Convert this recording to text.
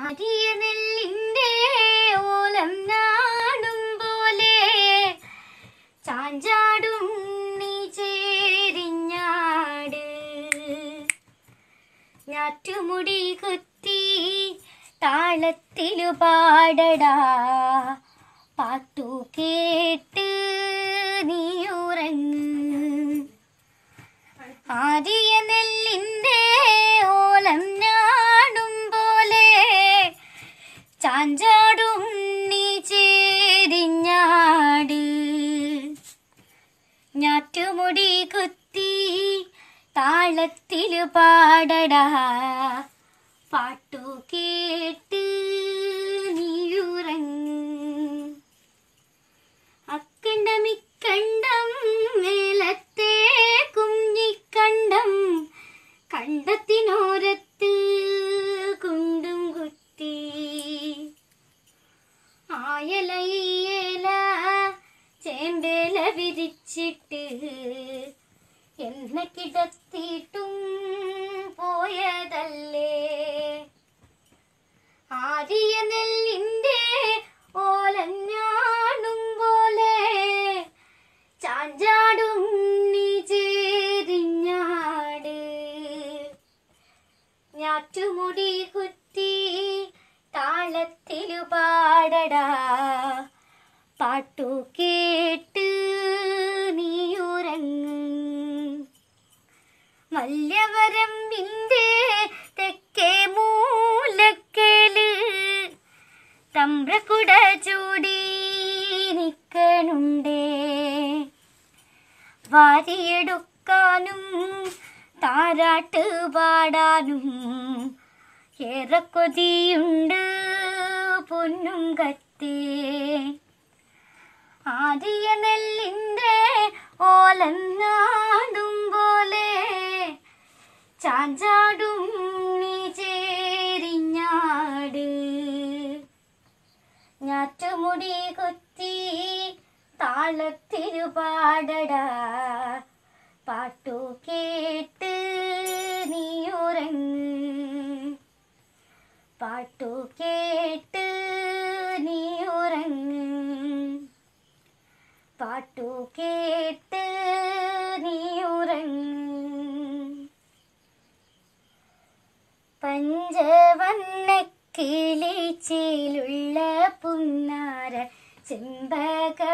ആദ്യ നെല്ലിൻ്റെ ഓലം നാടും പോലെ ചാഞ്ചാടും നീ ചേരിഞ്ഞാട് ഞാറ്റുമുടി കുത്തി താളത്തിലു പാടടാ പാട്ടു കേട്ട് ചാഞ്ചാടും നീ ചേരിഞ്ഞാട് ഞാറ്റുമുടി കുത്തി താളത്തിൽ പാടടാ പാട്ടു കേട്ട് വെച്ചിട്ട് എന്നെ കിടത്തിയിട്ടും പോയതല്ലേ ആരിയ നെല്ലിൻ്റെ ഓലഞ്ഞാടും പോലെ ചാഞ്ചാടും നീ ചേരിഞ്ഞാട് ഞാറ്റുമുടി കുത്തി താളത്തിലു പാടടാ പാട്ടു കേട്ട് വരമ്പിന്റെ തെക്കേ മൂലക്കല് തമ്പ്രക്കുട ചൂടി നിൽക്കണുണ്ടേ വാരിയെടുക്കാനും താരാട്ട് പാടാനും ഏറെ കൊതിയുണ്ട് പൊന്നും കത്തേ ആദിയ നെല്ലിൻ്റെ ഓലങ്ങാടും ചാഞ്ചാടും ചേരിഞ്ഞാട് ഞാറ്റുമുടി കുത്തി താളത്തിരു പാടടാ പാട്ടു കേട്ട് നീ ഉറങ്ങ് പാട്ടു കേട്ട് നീ ഉറങ്ങ് പാട്ടു കേട്ട് പഞ്ചവർണ്ണക്കിളിച്ചിലുള്ള പുന്നാര ചെമ്പക